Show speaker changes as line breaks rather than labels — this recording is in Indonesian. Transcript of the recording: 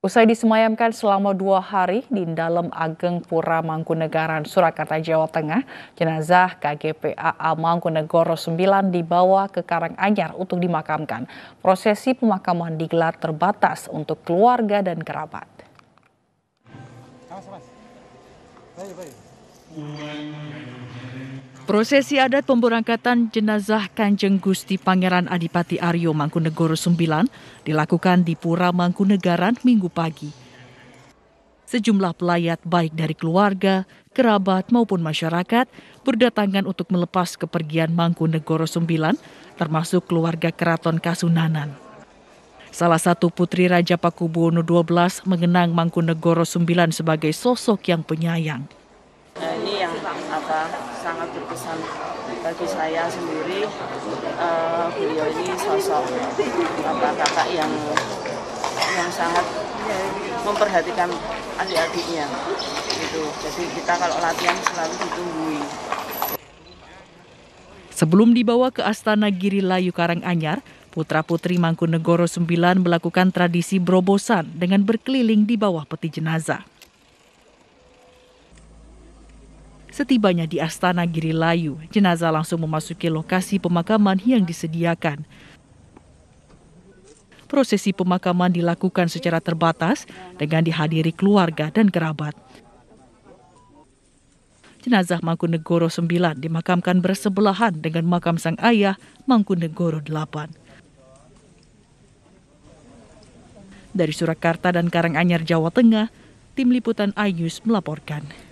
Usai disemayamkan selama dua hari di dalam Ageng Pura Mangkunegaran, Surakarta, Jawa Tengah, jenazah KGPAA Mangkunegoro 9 dibawa ke Karanganyar untuk dimakamkan. Prosesi pemakaman digelar terbatas untuk keluarga dan kerabat. Mas, mas. Baik, baik. Prosesi adat pemberangkatan jenazah Kanjeng Gusti Pangeran Adipati Aryo Mangkunegoro IX dilakukan di Pura Mangkunegaran Minggu pagi. Sejumlah pelayat baik dari keluarga, kerabat maupun masyarakat berdatangan untuk melepas kepergian Mangkunegoro IX, termasuk keluarga Keraton Kasunanan. Salah satu putri Raja Pakubuwono XII mengenang Mangkunegoro IX sebagai sosok yang penyayang
apa sangat berkesan bagi saya sendiri uh, beliau ini sosok apa kakak yang yang sangat memperhatikan adik-adiknya gitu jadi kita kalau latihan selalu ditunggui
Sebelum dibawa ke Astana Giri Layu Karanganyar, putra-putri Mangkunegoro 9 melakukan tradisi berobosan dengan berkeliling di bawah peti jenazah. Setibanya di Astana Giri Layu, jenazah langsung memasuki lokasi pemakaman yang disediakan. Prosesi pemakaman dilakukan secara terbatas dengan dihadiri keluarga dan kerabat. Jenazah Mangkunegoro 9 dimakamkan bersebelahan dengan makam sang ayah Mangkunegoro 8. Dari Surakarta dan Karanganyar, Jawa Tengah, Tim Liputan Ayus melaporkan.